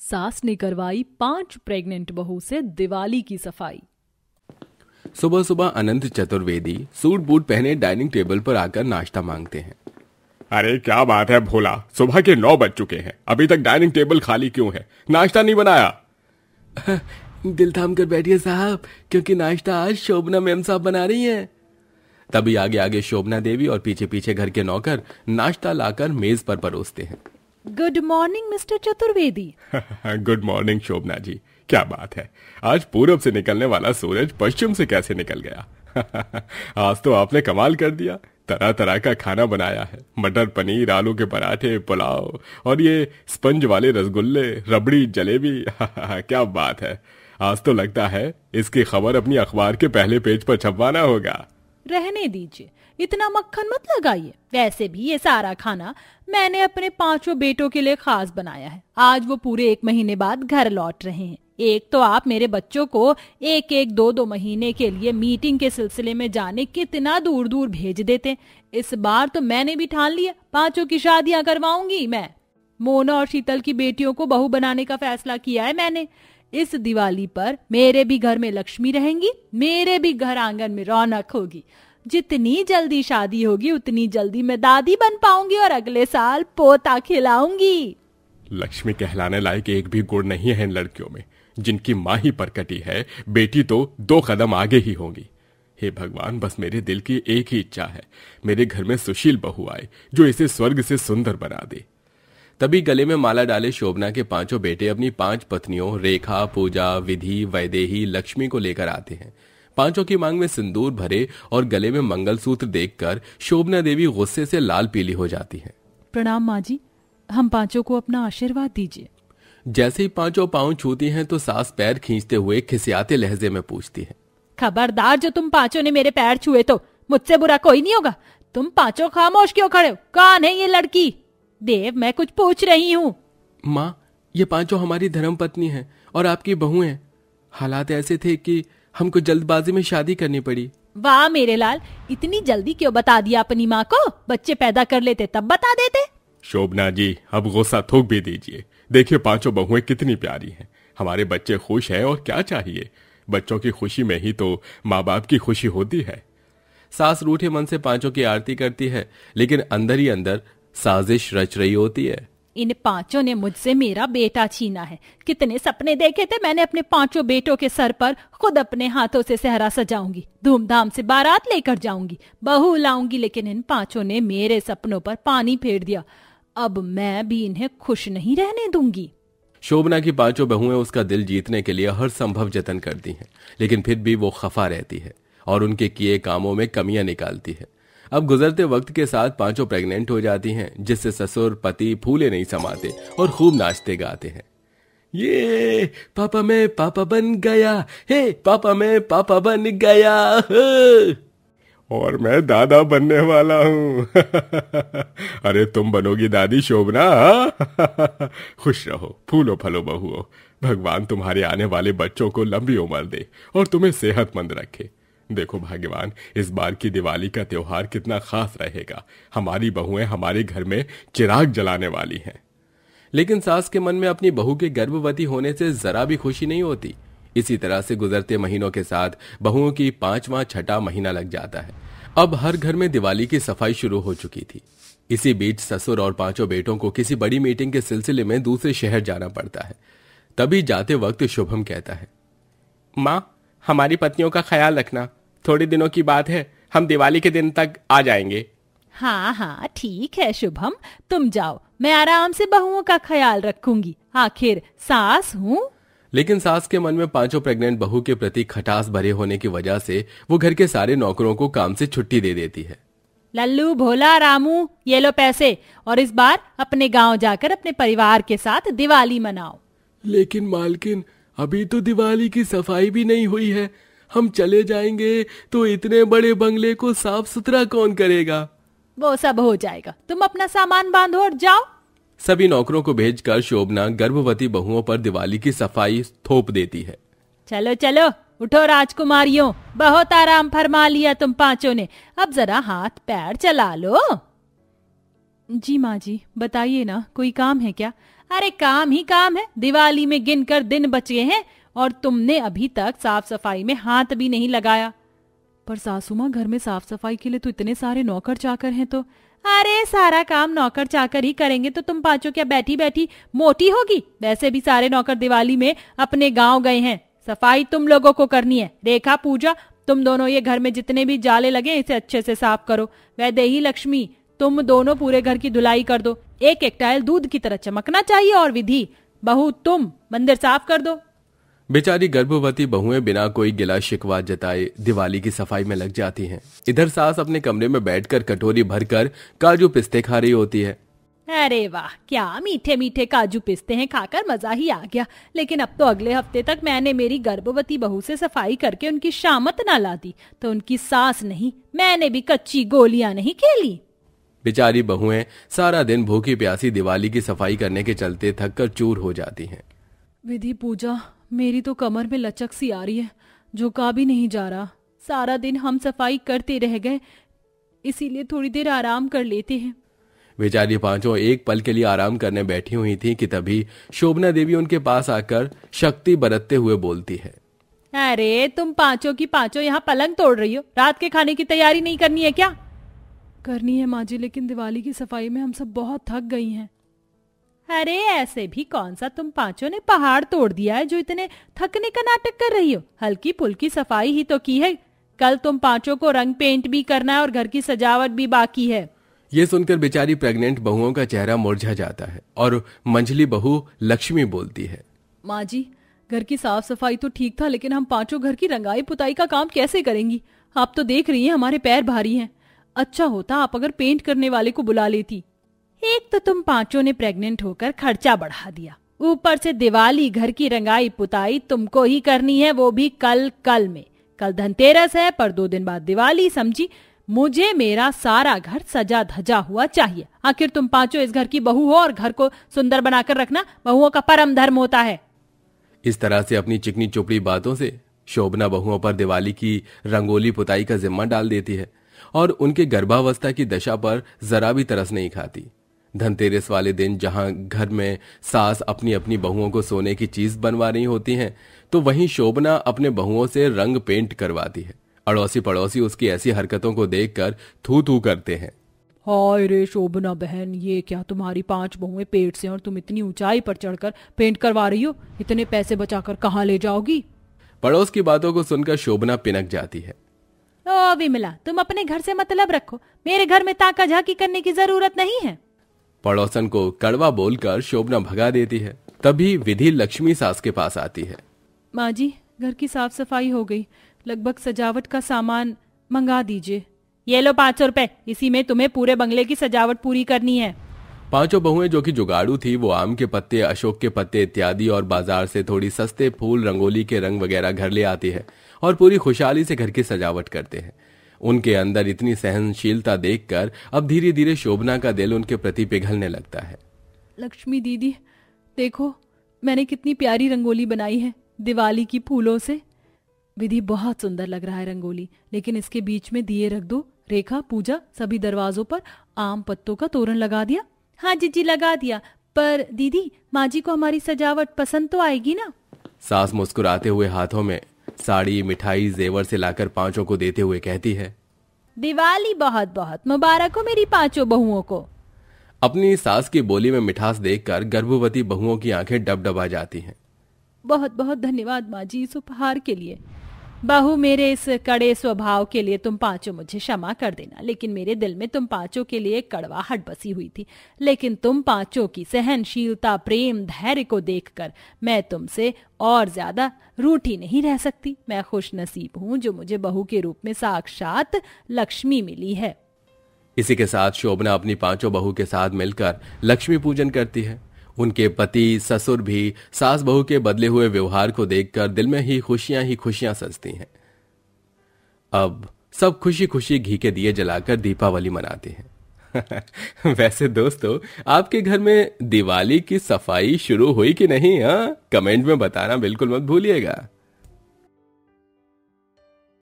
सास ने करवाई पांच प्रेग्नेंट बहू से दिवाली की सफाई सुबह सुबह अनंत चतुर्वेदी सूट बूट पहने डाइनिंग टेबल पर आकर नाश्ता मांगते हैं अरे क्या बात है भोला सुबह के नौ बज चुके हैं अभी तक डाइनिंग टेबल खाली क्यों है नाश्ता नहीं बनाया दिल थाम कर बैठिए साहब क्योंकि नाश्ता आज शोभना मैम साहब बना रही हैं तभी आगे आगे शोभना देवी और पीछे पीछे घर के नौकर नाश्ता लाकर मेज पर परोसते हैं good morning mister Chaturvedi good morning Shobhana ji क्या बात है आज पूरब से निकलने वाला सूरज पश्चिम से कैसे निकल गया आज तो आपने कमाल कर दिया तरह तरह का खाना बनाया है मटर पनीर आलू के पराठे पुलाव और ये स्पंज वाले रसगुल्ले रबड़ी जलेबी क्या बात है आज तो लगता है इसकी खबर अपनी अखबार के पहले पेज पर छपवाना होगा रहने दीजिए इतना मक्खन मत लगाइए वैसे भी ये सारा खाना मैंने अपने पांचों बेटों के लिए खास बनाया है आज वो पूरे एक महीने बाद घर लौट रहे हैं एक तो आप मेरे बच्चों को एक एक दो दो महीने के लिए मीटिंग के सिलसिले में जाने कितना दूर दूर भेज देते इस बार तो मैंने भी ठान लिया पांचों की शादियां करवाऊंगी मैं मोना और शीतल की बेटियों को बहू बनाने का फैसला किया है मैंने इस दिवाली पर मेरे भी घर में लक्ष्मी रहेंगी मेरे भी घर आंगन में रौनक होगी जितनी जल्दी शादी होगी उतनी जल्दी मैं दादी बन पाऊंगी और अगले साल पोता खिलाऊंगी लक्ष्मी कहलाने लायक एक भी गुण नहीं है इन लड़कियों में जिनकी माँ ही परकटी है बेटी तो दो कदम आगे ही होगी हे भगवान बस मेरे दिल की एक ही इच्छा है मेरे घर में सुशील बहू आए जो इसे स्वर्ग से सुंदर बना दे तभी गले में माला डाले शोभना के पांचों बेटे अपनी पांच पत्नियों रेखा पूजा विधि वैदेही लक्ष्मी को लेकर आते हैं पांचों की मांग में सिंदूर भरे और गले में मंगलसूत्र देखकर शोभना देवी गुस्से से लाल पीली हो जाती है प्रणाम माँ जी हम पांचों को अपना आशीर्वाद दीजिए जैसे ही पांचों पांव छूती हैं तो सास पैर खींचते हुए खिसियाते लहजे में पूछती है खबरदार जो तुम पांचों ने मेरे पैर छुए तो मुझसे बुरा कोई नहीं होगा तुम पांचों खामोश क्यों खड़े हो कौन है ये लड़की देव मैं कुछ पूछ रही हूँ माँ ये पांचों हमारी धर्म पत्नी है और आपकी बहू है हालात ऐसे थे कि हमको जल्दबाजी में शादी करनी पड़ी वाह मेरे लाल इतनी जल्दी क्यों बता दिया अपनी माँ को बच्चे पैदा कर लेते तब बता देते शोभना जी अब गुस्सा थोक भी दीजिए देखिए पांचों बहुएं कितनी प्यारी हैं हमारे बच्चे खुश हैं और क्या चाहिए बच्चों की खुशी में ही तो माँ बाप की खुशी होती है सास रूठे मन से पांचों की आरती करती है लेकिन अंदर ही अंदर साजिश रच रही होती है इन पांचों ने मुझसे मेरा बेटा छीना है कितने सपने देखे थे मैंने अपने पांचों बेटों के सर पर खुद अपने हाथों से सहरा सजाऊंगी धूमधाम से बारात लेकर जाऊंगी बहू लाऊंगी लेकिन इन पांचों ने मेरे सपनों पर पानी फेर दिया अब मैं भी इन्हें खुश नहीं रहने दूंगी शोभना की पांचों बहुएं उसका दिल जीतने के लिए हर संभव जतन करती हैं लेकिन फिर भी वो खफा रहती है और उनके किए कामों में कमियां निकालती है अब गुजरते वक्त के साथ पांचों प्रेग्नेंट हो जाती हैं जिससे ससुर पति फूले नहीं समाते और खूब नाचते गाते हैं ये पापा मैं पापा बन गया हे पापा मैं पापा बन गया और मैं दादा बनने वाला हूँ अरे तुम बनोगी दादी शोभना खुश रहो फूलो फलो बहुओ भगवान तुम्हारे आने वाले बच्चों को लंबी उम्र दे और तुम्हें सेहतमंद रखे देखो भाग्यवान इस बार की दिवाली का त्योहार कितना खास रहेगा हमारी बहुएं हमारे घर में चिराग जलाने वाली हैं लेकिन सास के मन में अपनी बहू के गर्भवती होने से जरा भी खुशी नहीं होती इसी तरह से गुजरते महीनों के साथ बहुओं की पांचवा छठा महीना लग जाता है अब हर घर में दिवाली की सफाई शुरू हो चुकी थी इसी बीच ससुर और पांचों बेटों को किसी बड़ी मीटिंग के सिलसिले में दूसरे शहर जाना पड़ता है तभी जाते वक्त शुभम कहता है माँ हमारी पत्नियों का ख्याल रखना थोड़े दिनों की बात है हम दिवाली के दिन तक आ जाएंगे हाँ हाँ ठीक है शुभम तुम जाओ मैं आराम से बहुओं का ख्याल रखूंगी आखिर सास हूँ लेकिन सास के मन में पांचों प्रेग्नेंट बहू के प्रति खटास भरे होने की वजह से वो घर के सारे नौकरों को काम से छुट्टी दे देती है लल्लू भोला रामू ये लो पैसे और इस बार अपने गांव जाकर अपने परिवार के साथ दिवाली मनाओ लेकिन मालकिन अभी तो दिवाली की सफाई भी नहीं हुई है हम चले जाएंगे तो इतने बड़े बंगले को साफ सुथरा कौन करेगा वो सब हो जाएगा तुम अपना सामान बांधो और जाओ सभी नौकरों को भेजकर शोभना गर्भवती बहुओं पर दिवाली की सफाई थोप देती है चलो चलो उठो राजकुमारियों बहुत आराम फरमा लिया तुम पांचों ने अब जरा हाथ पैर चला लो जी माँ जी बताइए ना कोई काम है क्या अरे काम ही काम है दिवाली में गिनकर दिन बचे हैं और तुमने अभी तक साफ सफाई में हाथ भी नहीं लगाया पर सासुमा घर में साफ सफाई के लिए तो इतने सारे नौकर चाकर हैं तो अरे सारा काम नौकर चाकर ही करेंगे तो तुम पांचों क्या बैठी बैठी मोटी होगी वैसे भी सारे नौकर दिवाली में अपने गांव गए हैं सफाई तुम लोगों को करनी है रेखा पूजा तुम दोनों ये घर में जितने भी जाले लगे इसे अच्छे से साफ करो दे लक्ष्मी तुम दोनों पूरे घर की धुलाई कर दो एक एक टाइल दूध की तरह चमकना चाहिए और विधि बहु तुम मंदिर साफ कर दो बेचारी गर्भवती बहुएं बिना कोई गिला शिकवा जताए दिवाली की सफाई में लग जाती हैं। इधर सास अपने कमरे में बैठकर कटोरी भरकर काजू पिस्ते खा रही होती है अरे वाह क्या मीठे मीठे काजू पिस्ते हैं खाकर मजा ही आ गया लेकिन अब तो अगले हफ्ते तक मैंने मेरी गर्भवती बहू से सफाई करके उनकी शामत ना ला दी तो उनकी सास नहीं मैंने भी कच्ची गोलियां नहीं खेली बेचारी बहुएं सारा दिन भूखी प्यासी दिवाली की सफाई करने के चलते थक कर चूर हो जाती हैं विधि पूजा मेरी तो कमर में लचक सी आ रही है झुका भी नहीं जा रहा सारा दिन हम सफाई करते रह गए इसीलिए थोड़ी देर आराम कर लेते हैं बेचारी पांचों एक पल के लिए आराम करने बैठी हुई थी कि तभी शोभना देवी उनके पास आकर शक्ति बरतते हुए बोलती है अरे तुम पांचों की पांचों यहाँ पलंग तोड़ रही हो रात के खाने की तैयारी नहीं करनी है क्या करनी है माँ जी लेकिन दिवाली की सफाई में हम सब बहुत थक गई हैं अरे ऐसे भी कौन सा तुम पांचों ने पहाड़ तोड़ दिया है जो इतने थकने का नाटक कर रही हो हल्की की सफाई ही तो की है कल तुम पांचों को रंग पेंट भी करना है और घर की सजावट भी बाकी है ये सुनकर बेचारी प्रेग्नेंट बहुओं का चेहरा मुरझा जाता है और मंझली बहू लक्ष्मी बोलती है माँ जी घर की साफ सफाई तो ठीक था लेकिन हम पांचों घर की रंगाई पुताई का काम कैसे करेंगी आप तो देख रही हैं हमारे पैर भारी हैं अच्छा होता आप अगर पेंट करने वाले को बुला लेती एक तो तुम पांचों ने प्रेग्नेंट होकर खर्चा बढ़ा दिया ऊपर से दिवाली घर की रंगाई पुताई तुमको ही करनी है वो भी कल कल में कल धनतेरस है पर दो दिन बाद दिवाली समझी मुझे मेरा सारा घर सजा धजा हुआ चाहिए आखिर तुम पांचों इस घर की बहू हो और घर को सुंदर बनाकर रखना बहुओं का परम धर्म होता है इस तरह से अपनी चिकनी चुपड़ी बातों से शोभना बहुओं पर दिवाली की रंगोली पुताई का जिम्मा डाल देती है और उनके गर्भावस्था की दशा पर जरा भी तरस नहीं खाती धनतेरस वाले दिन जहां घर में सास अपनी अपनी बहुओं को सोने की चीज बनवा रही होती हैं, तो वहीं शोभना अपने बहुओं से रंग पेंट करवाती है अड़ोसी पड़ोसी उसकी ऐसी हरकतों को देखकर थू थू करते हैं हाय रे शोभना बहन ये क्या तुम्हारी पांच बहुएं पेट से और तुम इतनी ऊंचाई पर चढ़कर पेंट करवा रही हो इतने पैसे बचाकर कहाँ ले जाओगी पड़ोस की बातों को सुनकर शोभना पिनक जाती है तो भी मिला तुम अपने घर से मतलब रखो मेरे घर में ताका झाकी करने की जरूरत नहीं है पड़ोसन को कड़वा बोलकर शोभना भगा देती है तभी विधि लक्ष्मी सास के पास आती है माँ जी घर की साफ सफाई हो गई लगभग सजावट का सामान मंगा दीजिए ये लो पाँच सौ रूपए इसी में तुम्हें पूरे बंगले की सजावट पूरी करनी है पांचों बहुएं जो कि जुगाड़ू थी वो आम के पत्ते अशोक के पत्ते इत्यादि और बाजार से थोड़ी सस्ते फूल रंगोली के रंग वगैरह घर ले आती है और पूरी खुशहाली से घर की सजावट करते हैं उनके अंदर इतनी सहनशीलता देखकर अब धीरे धीरे शोभना का दिल उनके प्रति पिघलने लगता है लक्ष्मी दीदी देखो मैंने कितनी प्यारी रंगोली बनाई है दिवाली की फूलों से विधि बहुत सुंदर लग रहा है रंगोली लेकिन इसके बीच में दिए रख दो रेखा पूजा सभी दरवाजों पर आम पत्तों का तोरण लगा दिया हाँ जीजी लगा दिया पर दीदी माँ जी को हमारी सजावट पसंद तो आएगी ना सास मुस्कुराते हुए हाथों में साड़ी मिठाई जेवर से लाकर पांचों को देते हुए कहती है दिवाली बहुत बहुत मुबारक हो मेरी पांचों बहुओं को अपनी सास की बोली में मिठास देखकर गर्भवती बहुओं की आंखें डबडबा जाती हैं बहुत बहुत धन्यवाद माँ जी इस उपहार के लिए बहू मेरे इस कड़े स्वभाव के लिए तुम पांचों मुझे क्षमा कर देना लेकिन मेरे दिल में तुम पांचों के लिए कड़वाहट बसी हुई थी लेकिन तुम पांचों की सहनशीलता प्रेम धैर्य को देखकर मैं तुमसे और ज्यादा रूठी नहीं रह सकती मैं खुश नसीब हूँ जो मुझे बहू के रूप में साक्षात लक्ष्मी मिली है इसी के साथ शोभना अपनी पांचों बहू के साथ मिलकर लक्ष्मी पूजन करती है उनके पति ससुर भी सास बहू के बदले हुए व्यवहार को देखकर दिल में ही खुशियां ही खुशियां सजती हैं अब सब खुशी खुशी घी के दिए जलाकर दीपावली मनाते हैं वैसे दोस्तों आपके घर में दिवाली की सफाई शुरू हुई कि नहीं हाँ कमेंट में बताना बिल्कुल मत भूलिएगा